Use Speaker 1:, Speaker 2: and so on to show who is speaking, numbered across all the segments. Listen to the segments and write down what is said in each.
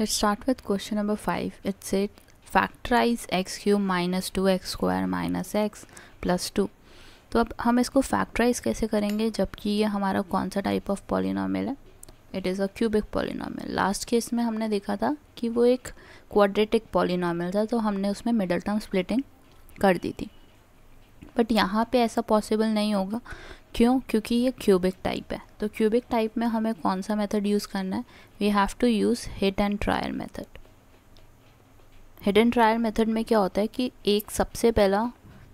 Speaker 1: Let's start with question number 5. It said factorize x cube minus 2x square minus x plus 2. तो अब हम इसको factorise कैसे करेंगे जबकि ये हमारा कौन सा टाइप ऑफ पॉलिनॉमल है it is a cubic polynomial last case में हमने देखा था कि वो एक क्वाड्रेटिक पॉलिनॉमल था तो हमने उसमें मिडल टर्म स्प्लिटिंग कर दी थी बट यहाँ पे ऐसा पॉसिबल नहीं होगा क्यों क्योंकि ये क्यूबिक टाइप है तो क्यूबिक टाइप में हमें कौन सा मेथड यूज़ करना है we have to use hit and trial method hit and trial method में क्या होता है कि एक सबसे पहला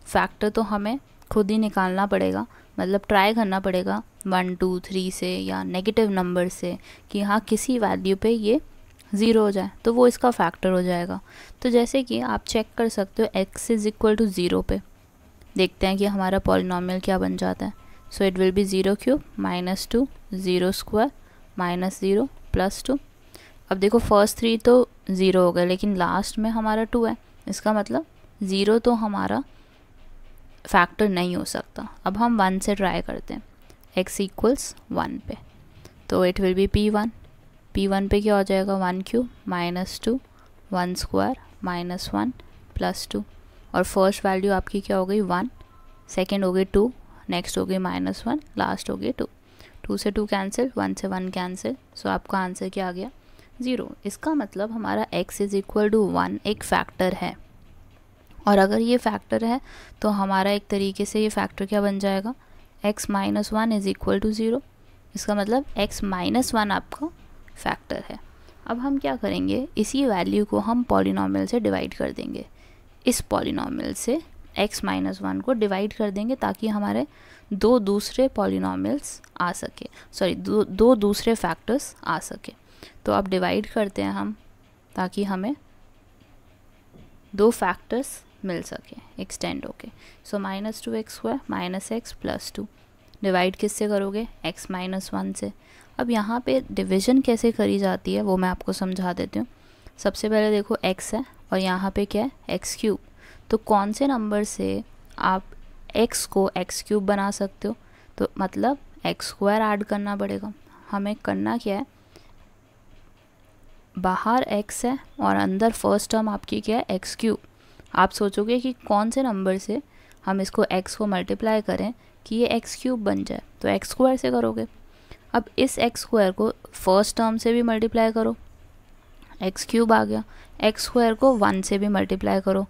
Speaker 1: फैक्टर तो हमें खुद ही निकालना पड़ेगा मतलब ट्राई करना पड़ेगा वन टू थ्री से या नेगेटिव नंबर से कि हाँ किसी वैल्यू पे ये ज़ीरो हो जाए तो वो इसका फैक्टर हो जाएगा तो जैसे कि आप चेक कर सकते हो x is equal to zero पे देखते हैं कि हमारा पॉलिनॉमियल क्या बन जाता है so it will be zero cube minus two zero square minus zero plus two अब देखो फर्स्ट थ्री तो ज़ीरो हो गया लेकिन लास्ट में हमारा टू है इसका मतलब ज़ीरो तो हमारा फैक्टर नहीं हो सकता अब हम वन से ट्राई करते हैं एक्स इक्वल्स वन पे तो it will be P one P one पे क्या हो जाएगा one cube minus two one square minus one plus two और फर्स्ट वैल्यू आपकी क्या हो गई वन सेकेंड हो गई टू नेक्स्ट हो गई माइनस वन लास्ट हो गई टू टू से टू कैंसिल वन से वन कैंसिल सो आपका आंसर क्या आ गया ज़ीरो इसका मतलब हमारा x is equal to one एक फैक्टर है और अगर ये फैक्टर है तो हमारा एक तरीके से ये फैक्टर क्या बन जाएगा x minus one is equal to zero इसका मतलब x माइनस वन आपका फैक्टर है अब हम क्या करेंगे इसी वैल्यू को हम पॉलिनॉमल से डिवाइड कर देंगे इस पॉलिनॉमल से x माइनस वन को डिवाइड कर देंगे ताकि हमारे दो दूसरे पॉलिनॉमिल्स आ सके सॉरी दो दो दूसरे फैक्टर्स आ सके तो अब डिवाइड करते हैं हम ताकि हमें दो फैक्टर्स मिल सके एक्सटेंड होके so minus two x square minus x plus two divide किस से करोगे x माइनस वन से अब यहाँ पे डिवीजन कैसे करी जाती है वो मैं आपको समझा देती हूँ सबसे पहले देखो x है और यहाँ पे क्या है एक्स क्यूब तो कौन से नंबर से आप एक्स को एक्स क्यूब बना सकते हो तो मतलब एक्स स्क्वायर ऐड करना पड़ेगा हमें करना क्या है बाहर एक्स है और अंदर फर्स्ट टर्म आपकी क्या है एक्स क्यूब आप सोचोगे कि कौन से नंबर से हम इसको एक्स को मल्टीप्लाई करें कि ये एक्स क्यूब बन जाए तो एक्स स्क्वायर से करोगे अब इस एक्स स्क्वायर को फर्स्ट टर्म से भी मल्टीप्लाई करो एक्स क्यूब आ गया एक्स स्क्वायर को वन से भी मल्टीप्लाई करो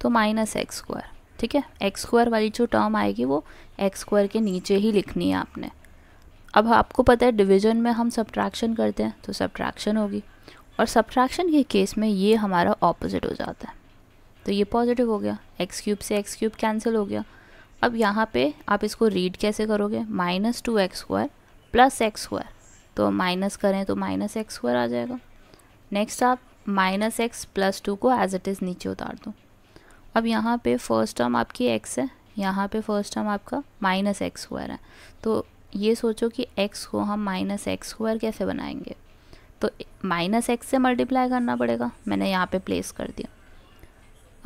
Speaker 1: तो माइनस एक्स स्क्वायर ठीक है एक्स स्क्वायर वाली जो टर्म आएगी वो एक्स स्क्वायर के नीचे ही लिखनी है आपने अब आपको पता है डिवीजन में हम सब्ट्रैक्शन करते हैं तो सब्ट्रैक्शन होगी और सब्ट्रैक्शन के केस में ये हमारा ऑपोजिट हो जाता है तो ये पॉजिटिव हो गया एक्स क्यूब से एक्स क्यूब कैंसिल हो गया अब यहाँ पे आप इसको रीड कैसे करोगे minus two x square plus x square तो माइनस करें तो माइनस एक्स स्क्वायर आ जाएगा नेक्स्ट आप माइनस एक्स प्लस टू को एज इट इज़ नीचे उतार दो अब यहाँ पे फर्स्ट टर्म आपकी एक्स है यहाँ पे फर्स्ट टर्म आपका माइनस एक्स स्क्वायर है तो ये सोचो कि एक्स को हम माइनस एक्स स्क्वायर कैसे बनाएंगे तो माइनस एक्स से मल्टीप्लाई करना पड़ेगा मैंने यहाँ पे प्लेस कर दिया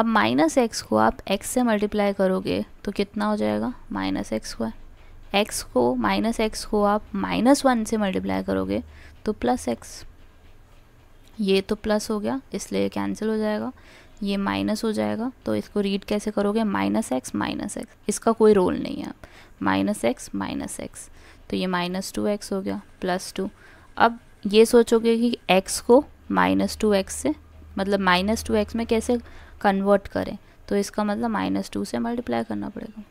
Speaker 1: अब माइनस एक्स को आप एक्स से मल्टीप्लाई करोगे तो कितना हो जाएगा माइनस एक्स स्क्वायर एक्स को माइनस एक्स को आप माइनस वन से मल्टीप्लाई करोगे तो प्लस एक्स ये तो प्लस हो गया इसलिए कैंसिल हो जाएगा ये माइनस हो जाएगा तो इसको रीड कैसे करोगे माइनस एक्स माइनस एक्स इसका कोई रोल नहीं है आप माइनस एक्स माइनस एक्स तो ये माइनस टू एक्स हो गया प्लस टू अब ये सोचोगे कि एक्स को माइनस टू एक्स से मतलब माइनस टू एक्स में कैसे कन्वर्ट करें तो इसका मतलब माइनस टू से मल्टीप्लाई करना पड़ेगा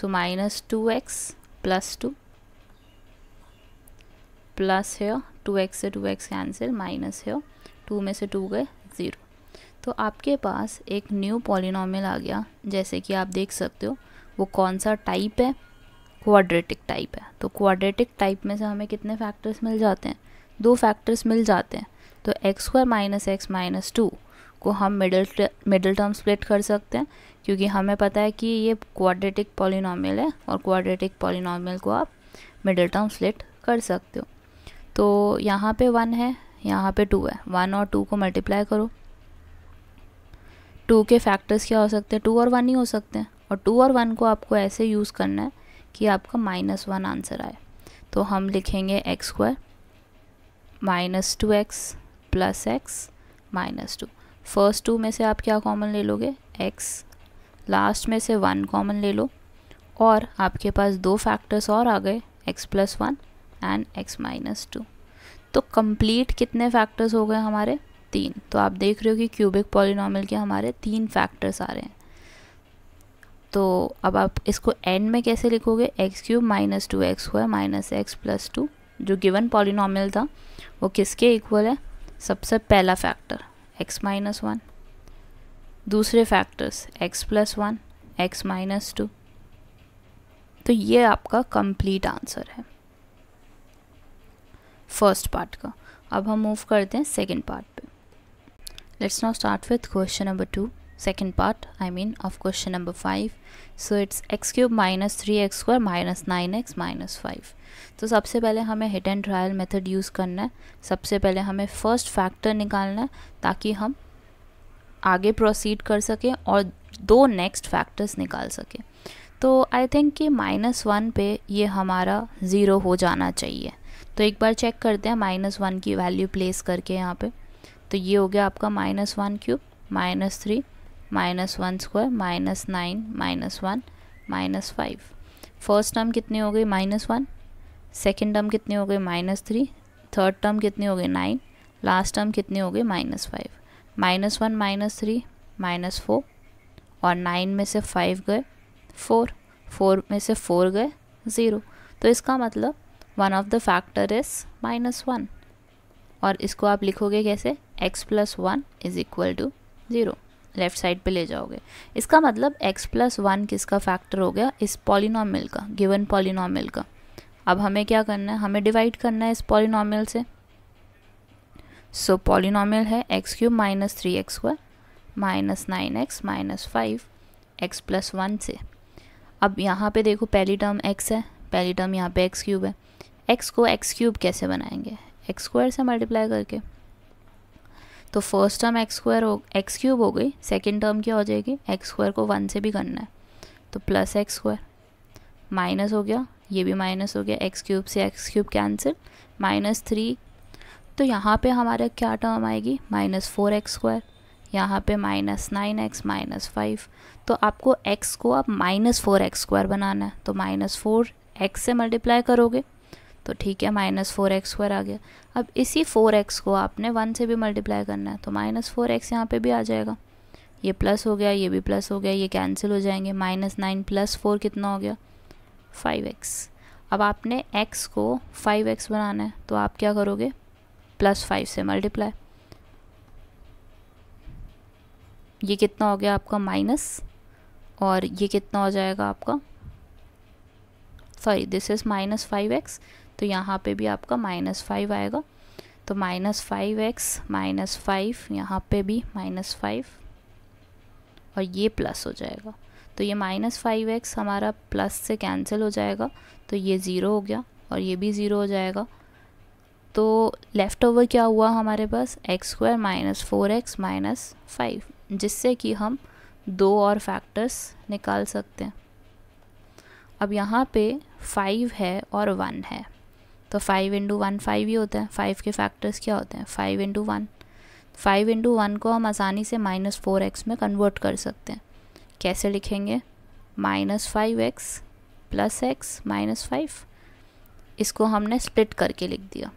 Speaker 1: so minus two x plus two plus है टू एक्स से टू एक्स कैंसिल माइनस है टू में से टू गए ज़ीरो तो आपके पास एक न्यू पॉलिनॉमियल आ गया जैसे कि आप देख सकते हो वो कौन सा टाइप है क्वाड्रेटिक टाइप है तो क्वाड्रेटिक टाइप में से हमें कितने फैक्टर्स मिल जाते हैं दो फैक्टर्स मिल जाते हैं तो x square minus x minus two को हम मिडल मिडल टर्म स्प्लिट कर सकते हैं क्योंकि हमें पता है कि ये क्वाड्रेटिक पॉलिनॉमियल है और क्वाड्रेटिक पॉलिनॉमियल को आप मिडल टर्म स्प्लिट कर सकते हो तो यहाँ पे वन है यहाँ पे टू है वन और टू को मल्टीप्लाई करो टू के फैक्टर्स क्या हो सकते हैं टू और वन ही हो सकते हैं और टू और वन को आपको ऐसे यूज़ करना है कि आपका माइनस वन आंसर आए तो हम लिखेंगे x square minus two x plus x minus two first two में से आप क्या कॉमन ले लोगे एक्स लास्ट में से वन कॉमन ले लो और आपके पास दो फैक्टर्स और आ गए x plus one and x minus two तो कंप्लीट कितने फैक्टर्स हो गए हमारे तीन तो आप देख रहे हो कि क्यूबिक पॉलिनॉमल के हमारे तीन फैक्टर्स आ रहे हैं तो अब आप इसको एंड में कैसे लिखोगे x cube minus two x हुआ माइनस एक्स प्लस टू जो गिवन पॉलिनॉमल था वो किसके इक्वल है सबसे पहला फैक्टर एक्स माइनस वन दूसरे factors x plus one x minus two तो ये आपका कंप्लीट आंसर है फर्स्ट पार्ट का अब हम मूव करते हैं सेकेंड पार्ट पे let's now start with question number two second I mean of question number five so it's x cube minus three x square minus nine x minus five तो सबसे पहले हमें hit and trial method use करना है सबसे पहले हमें first factor निकालना है ताकि हम आगे प्रोसीड कर सकें और दो नेक्स्ट फैक्टर्स निकाल सकें तो आई थिंक कि माइनस वन पे ये हमारा ज़ीरो हो जाना चाहिए तो एक बार चेक करते हैं माइनस वन की वैल्यू प्लेस करके यहाँ पे तो ये हो गया आपका minus one cube minus three minus one square minus nine minus one minus five first term कितनी हो गई माइनस वन सेकेंड टर्म कितनी हो गई माइनस थ्री थर्ड टर्म कितनी हो गई नाइन लास्ट टर्म कितनी हो गई minus five minus one minus three minus four और नाइन में से फाइव गए फोर फोर में से फोर गए ज़ीरो तो इसका मतलब one of the factor is minus one और इसको आप लिखोगे कैसे x plus one is equal to zero left side पे ले जाओगे इसका मतलब x प्लस वन किसका फैक्टर हो गया इस पॉलिनॉमिल का गिवन पॉलिनॉमिल का अब हमें क्या करना है हमें डिवाइड करना है इस पॉलिनॉमिल से सो so, पॉलिनॉमिल है x cube minus three x square minus nine x minus five x plus one से अब यहाँ पे देखो पहली टर्म एक्स है पहली टर्म यहाँ पे एक्स क्यूब है एक्स को एक्स क्यूब कैसे बनाएंगे एक्स स्क्वायर से मल्टीप्लाई करके तो फर्स्ट टर्म एक्स स्क्वायर हो एक्स क्यूब हो गई सेकेंड टर्म क्या हो जाएगी एक्स स्क्वायर को वन से भी करना है तो प्लस एक्स स्क्वायर माइनस हो गया ये भी माइनस हो गया एक्स क्यूब से x cube cancel minus three तो यहाँ पे हमारा क्या टर्म आएगी माइनस फोर एक्स स्क्वायर यहाँ पर minus nine x minus five तो आपको एक्स को आप माइनस फोर एक्स स्क्वायर बनाना है तो माइनस फोर एक्स से मल्टीप्लाई करोगे तो ठीक है माइनस फोर एक्स स्क्वायर आ गया अब इसी फोर एक्स को आपने वन से भी मल्टीप्लाई करना है तो माइनस फोर एक्स यहाँ पर भी आ जाएगा ये प्लस हो गया ये भी प्लस हो गया ये कैंसिल हो जाएंगे माइनस नाइन प्लस फोर कितना हो गया फाइव एक्स अब आपने एक्स को फाइव एक्स बनाना है तो आप क्या करोगे प्लस फाइव से मल्टीप्लाई ये कितना हो गया आपका माइनस और ये कितना हो जाएगा आपका sorry this is minus five x तो यहाँ पे भी आपका माइनस फाइव आएगा तो minus five x minus five यहाँ पर भी माइनस फाइव और ये प्लस हो जाएगा तो ये माइनस फाइव एक्स हमारा प्लस से कैंसिल हो जाएगा तो ये ज़ीरो हो गया और ये भी ज़ीरो हो जाएगा तो लेफ़्ट ओवर क्या हुआ हमारे पास x square minus four x minus five जिससे कि हम दो और फैक्टर्स निकाल सकते हैं अब यहाँ पे फाइव है और वन है तो फाइव इंटू वन फाइव ही होता है फाइव के फैक्टर्स क्या होते हैं five into one five into one को हम आसानी से माइनस फोर एक्स में कन्वर्ट कर सकते हैं कैसे लिखेंगे minus five x plus x minus five इसको हमने स्प्लिट करके लिख दिया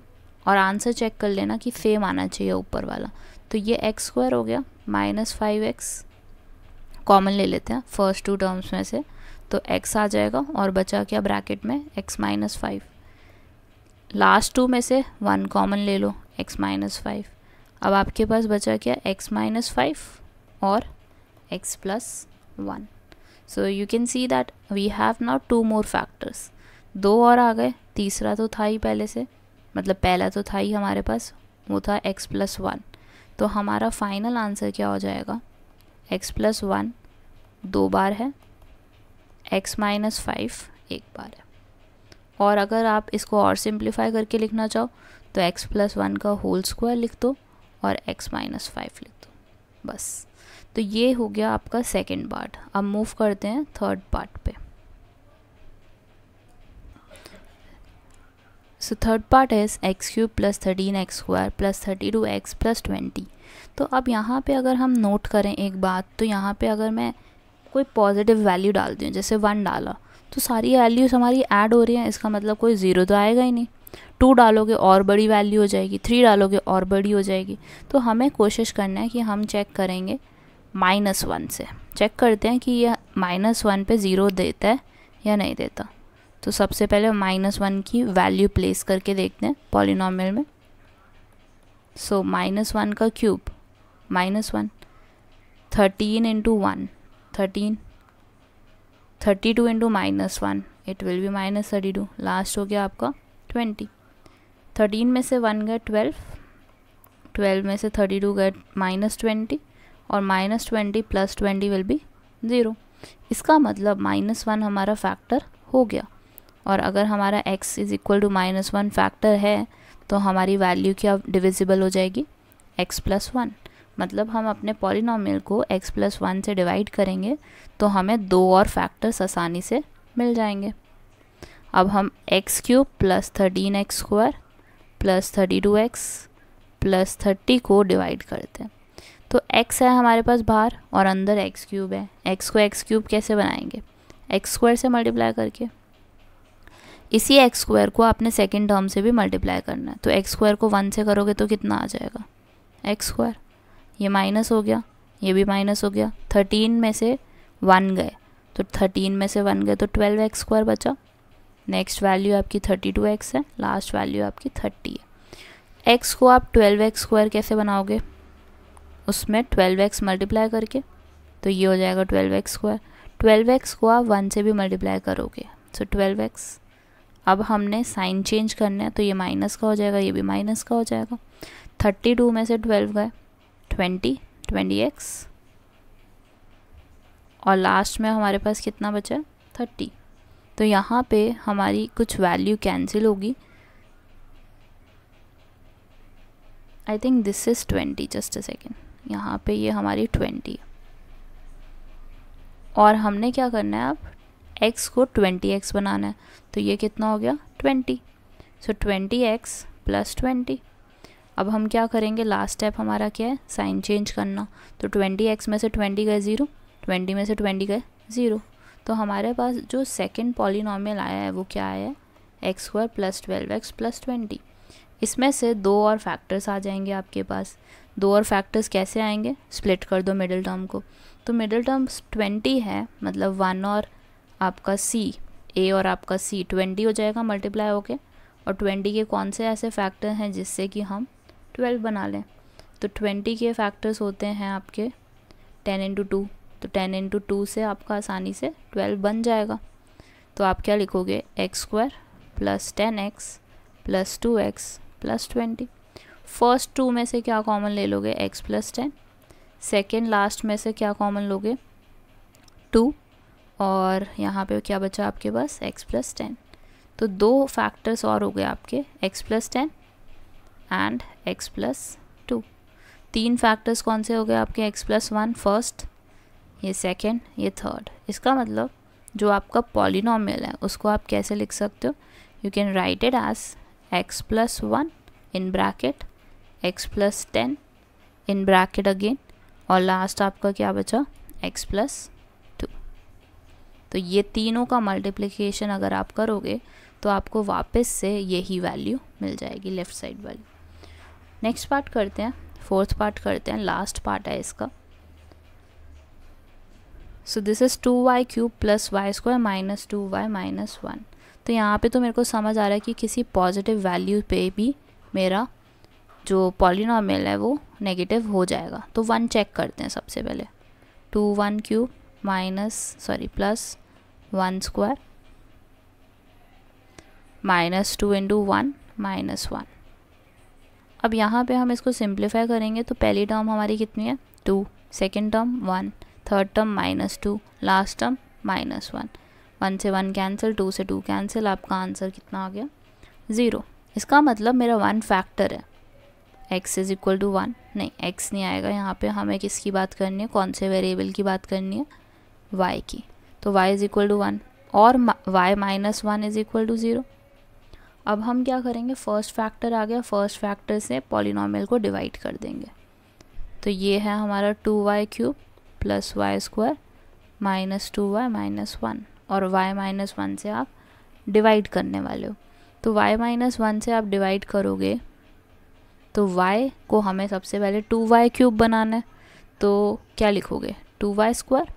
Speaker 1: और आंसर चेक कर लेना कि सेम आना चाहिए ऊपर वाला तो ये एक्स स्क्वायर हो गया माइनस फाइव एक्स कॉमन ले लेते हैं फर्स्ट टू टर्म्स में से तो एक्स आ जाएगा और बचा क्या ब्रैकेट में x minus five last two में से वन कॉमन ले लो x माइनस फाइव अब आपके पास बचा क्या x माइनस फाइव और x plus one so you can see that we have now two more factors दो और आ गए तीसरा तो था ही पहले से मतलब पहला तो था ही हमारे पास वो था x प्लस वन तो हमारा फाइनल आंसर क्या हो जाएगा x प्लस वन दो बार है x माइनस फाइव एक बार है और अगर आप इसको और सिंप्लीफाई करके लिखना चाहो तो x प्लस वन का होल स्क्वायर लिख दो और x माइनस फाइव लिख दो बस तो ये हो गया आपका सेकेंड पार्ट अब मूव करते हैं थर्ड पार्ट पे so third part is x cube plus thirteen x square plus thirty two x plus twenty तो अब यहाँ पे अगर हम नोट करें एक बात तो यहाँ पे अगर मैं कोई पॉजिटिव वैल्यू डाल दूँ जैसे वन डाला तो सारी वैल्यूज़ हमारी ऐड हो रही हैं इसका मतलब कोई ज़ीरो तो आएगा ही नहीं टू डालोगे और बड़ी वैल्यू हो जाएगी थ्री डालोगे और बड़ी हो जाएगी तो हमें कोशिश करना है कि हम चेक करेंगे माइनस वन से चेक करते हैं कि ये माइनस वन पर ज़ीरो देता है या नहीं देता तो सबसे पहले माइनस वन की वैल्यू प्लेस करके देखते हैं पॉलिनॉमियल में सो माइनस वन का cube minus one thirteen into one thirteen thirty two into minus one it will be minus thirty two last हो गया आपका ट्वेंटी थर्टीन में से वन गए ट्वेल्व ट्वेल्व में से थर्टी टू गए माइनस ट्वेंटी और minus twenty plus twenty will be zero इसका मतलब माइनस वन हमारा फैक्टर हो गया और अगर हमारा x is equal to minus one factor है तो हमारी वैल्यू क्या डिविजिबल हो जाएगी एक्स प्लस वन मतलब हम अपने पॉलिनॉमियल को x प्लस वन से डिवाइड करेंगे तो हमें दो और फैक्टर्स आसानी से मिल जाएंगे अब हम x cube plus thirteen x square plus thirty two x plus thirty को डिवाइड करते हैं तो x है हमारे पास बाहर और अंदर x क्यूब है x को x क्यूब कैसे बनाएंगे एक्स स्क्वायर से मल्टीप्लाई करके इसी एक्स स्क्वायर को आपने सेकेंड टर्म से भी मल्टीप्लाई करना है तो एक्स स्क्वायर को वन से करोगे तो कितना आ जाएगा एक्स स्क्वायर ये माइनस हो गया ये भी माइनस हो गया थर्टीन में से वन गए तो थर्टीन में से वन गए तो ट्वेल्व एक्स स्क्वायर बचा नेक्स्ट वैल्यू आपकी थर्टी टू एक्स है लास्ट वैल्यू आपकी थर्टी है एक्स को आप ट्वेल्व एक्स स्क्वायर कैसे बनाओगे उसमें ट्वेल्व एक्स मल्टीप्लाई करके तो ये हो जाएगा twelve x square twelve x को आप वन से भी मल्टीप्लाई करोगे सो तो ट्वेल्व एक्स अब हमने साइन चेंज करना है तो ये माइनस का हो जाएगा ये भी माइनस का हो जाएगा थर्टी टू में से ट्वेल्व गए ट्वेंटी ट्वेंटी एक्स और लास्ट में हमारे पास कितना बचा थर्टी तो यहाँ पे हमारी कुछ वैल्यू कैंसिल होगी I think this is twenty just a second यहाँ पे ये हमारी ट्वेंटी और हमने क्या करना है अब x को ट्वेंटी एक्स बनाना है तो ये कितना हो गया twenty so twenty x plus twenty अब हम क्या करेंगे लास्ट स्टेप हमारा क्या है साइन चेंज करना तो ट्वेंटी एक्स में से ट्वेंटी गए ज़ीरो ट्वेंटी में से ट्वेंटी गए ज़ीरो तो हमारे पास जो सेकेंड पॉलिनॉमियल आया है वो क्या आया है x square plus twelve x plus twenty इसमें से दो और फैक्टर्स आ जाएंगे आपके पास दो और फैक्टर्स कैसे आएंगे स्प्लिट कर दो मिडिल टर्म को तो मिडिल टर्म ट्वेंटी है मतलब वन और आपका सी ए और आपका सी ट्वेंटी हो जाएगा मल्टीप्लाई होके और ट्वेंटी के कौन से ऐसे फैक्टर हैं जिससे कि हम ट्वेल्व बना लें तो ट्वेंटी के फैक्टर्स होते हैं आपके टेन इंटू टू तो टेन इंटू टू से आपका आसानी से ट्वेल्व बन जाएगा तो आप क्या लिखोगे x square plus ten x plus two x plus twenty first two में से क्या कॉमन ले लोगे x plus ten second last में से क्या कॉमन लोगे टू और यहाँ पे क्या बचा आपके पास एक्स प्लस टेन तो दो फैक्टर्स और हो गए आपके x plus ten and x plus two तीन फैक्टर्स कौन से हो गए आपके एक्स प्लस वन फर्स्ट ये सेकेंड ये थर्ड इसका मतलब जो आपका पॉलिनॉमियल है उसको आप कैसे लिख सकते हो you can write it as x plus one in bracket x plus ten in bracket again और लास्ट आपका क्या बचा एक्स प्लस टू तो ये तीनों का मल्टीप्लिकेशन अगर आप करोगे तो आपको वापस से यही वैल्यू मिल जाएगी लेफ़्ट साइड वाली नेक्स्ट पार्ट करते हैं फोर्थ पार्ट करते हैं लास्ट पार्ट है इसका so this is two y cube plus y square minus two y minus one तो यहाँ पे तो मेरे को समझ आ रहा है कि किसी पॉजिटिव वैल्यू पे भी मेरा जो पॉलिनॉमियल है वो नेगेटिव हो जाएगा तो वन चेक करते हैं सबसे पहले two one cube minus sorry plus one square minus two into one minus one अब यहाँ पे हम इसको सिंप्लीफाई करेंगे तो पहली टर्म हमारी कितनी है two second term one third term minus two last term minus one one से वन कैंसिल टू से टू कैंसिल आपका आंसर कितना आ गया ज़ीरो इसका मतलब मेरा वन फैक्टर है x is equal to one नहीं एक्स नहीं आएगा यहाँ पे हमें किसकी बात करनी है कौन से वेरिएबल की बात करनी है वाई की तो y is equal to one और y minus one is equal to zero अब हम क्या करेंगे फर्स्ट फैक्टर आ गया फर्स्ट फैक्टर से पॉलिनॉमियल को डिवाइड कर देंगे तो ये है हमारा two y cube plus y square minus two y minus one और वाई माइनस वन से आप डिवाइड करने वाले हो तो वाई माइनस वन से आप डिवाइड करोगे तो y को हमें सबसे पहले टू वाई क्यूब बनाना है तो क्या लिखोगे टू वाई स्क्वायर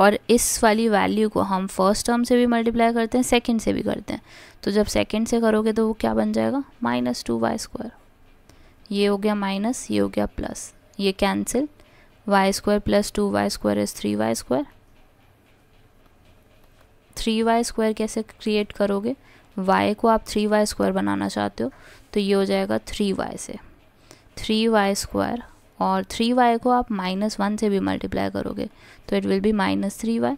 Speaker 1: और इस वाली वैल्यू को हम फर्स्ट टर्म से भी मल्टीप्लाई करते हैं सेकंड से भी करते हैं तो जब सेकंड से करोगे तो वो क्या बन जाएगा माइनस टू वाई स्क्वायर ये हो गया माइनस ये हो गया प्लस ये cancel y square plus two y square is three y square three y square कैसे क्रिएट करोगे वाई को आप थ्री वाई स्क्वायर बनाना चाहते हो तो ये हो जाएगा थ्री वाई से थ्री वाई स्क्वायर और थ्री वाई को आप माइनस वन से भी मल्टीप्लाई करोगे तो it will be minus three y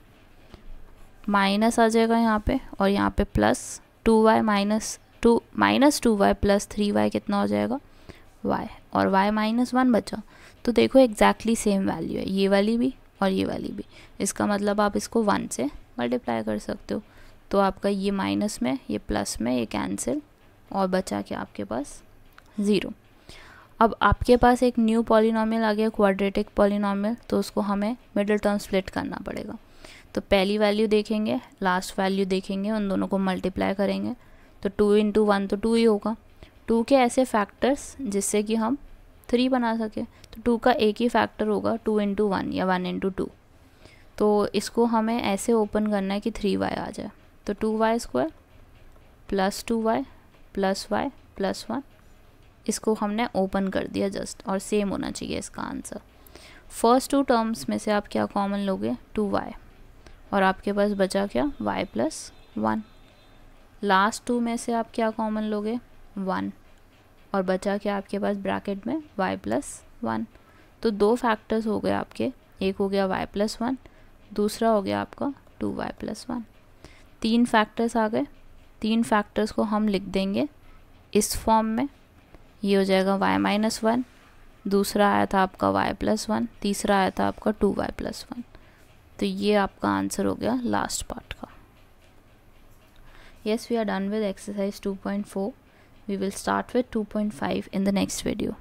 Speaker 1: minus आ जाएगा यहाँ पे और यहाँ पे plus two y minus two minus two y plus three y कितना हो जाएगा वाई और वाई माइनस वन बचा तो देखो एग्जैक्टली सेम वैल्यू है ये वाली भी और ये वाली भी इसका मतलब आप इसको वन से मल्टीप्लाई कर सकते हो तो आपका ये माइनस में ये प्लस में ये कैंसिल और बचा क्या आपके पास ज़ीरो अब आपके पास एक न्यू पॉलिनॉमियल आ गया क्वाड्रेटिक पॉलिनॉमियल तो उसको हमें मिडिल टर्म स्प्लिट करना पड़ेगा तो पहली वैल्यू देखेंगे लास्ट वैल्यू देखेंगे उन दोनों को मल्टीप्लाई करेंगे तो टू इंटू वन तो टू ही होगा टू के ऐसे फैक्टर्स जिससे कि हम थ्री बना सकें तो टू का एक ही फैक्टर होगा टू इंटू वन या वन इंटू टू तो इसको हमें ऐसे ओपन करना है कि थ्री वाई आ जाए तो two y square plus two y plus y plus one इसको हमने ओपन कर दिया जस्ट और सेम होना चाहिए इसका आंसर फर्स्ट टू टर्म्स में से आप क्या कॉमन लोगे टू वाई और आपके पास बचा क्या y plus one last two में से आप क्या कॉमन लोगे वन और बचा क्या आपके पास ब्रैकेट में वाई प्लस वन तो दो फैक्टर्स हो गए आपके एक हो गया वाई प्लस वन दूसरा हो गया आपका टू वाई प्लस वन तीन फैक्टर्स आ गए तीन फैक्टर्स को हम लिख देंगे इस फॉर्म में ये हो जाएगा वाई माइनस वन दूसरा आया था आपका वाई प्लस वन तीसरा आया था आपका टू वाई प्लस वन तो ये आपका आंसर हो गया लास्ट पार्ट का yes we are done with exercise two point four we will start with two point five in the next video